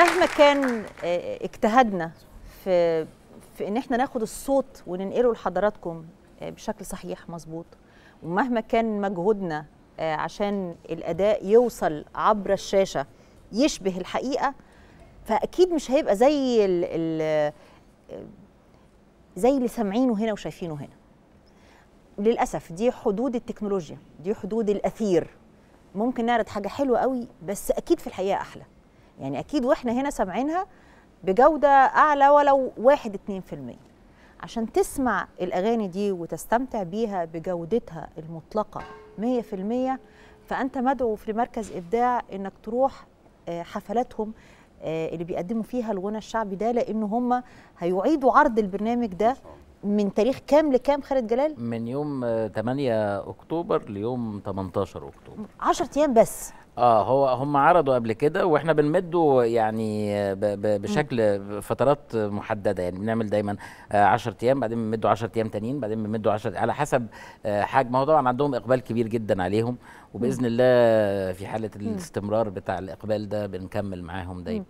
مهما كان آه، اجتهدنا في في ان احنا ناخد الصوت وننقله لحضراتكم آه، بشكل صحيح مظبوط ومهما كان مجهودنا آه، عشان الاداء يوصل عبر الشاشه يشبه الحقيقه فاكيد مش هيبقى زي الـ الـ زي اللي سامعينه هنا وشايفينه هنا للاسف دي حدود التكنولوجيا دي حدود الاثير ممكن نعرض حاجه حلوه قوي بس اكيد في الحقيقه احلى يعني اكيد واحنا هنا سامعينها بجوده اعلى ولو 1 2% عشان تسمع الاغاني دي وتستمتع بيها بجودتها المطلقه 100% فانت مدعو في مركز ابداع انك تروح آه، حفلاتهم آه، اللي بيقدموا فيها الغنى الشعبي ده لان هم هيعيدوا عرض البرنامج ده من تاريخ كام لكام خالد جلال؟ من يوم 8 آه، اكتوبر ليوم 18 اكتوبر 10 ايام بس اه هو هم عرضوا قبل كده واحنا بنمده يعني آه، بشكل فترات محدده يعني بنعمل دايما 10 آه، ايام بعدين بنمده 10 ايام تانيين بعدين بنمده 10 على حسب حجم هو طبعا عندهم اقبال كبير جدا عليهم وباذن الله في حاله الاستمرار بتاع الاقبال ده بنكمل معاهم دايما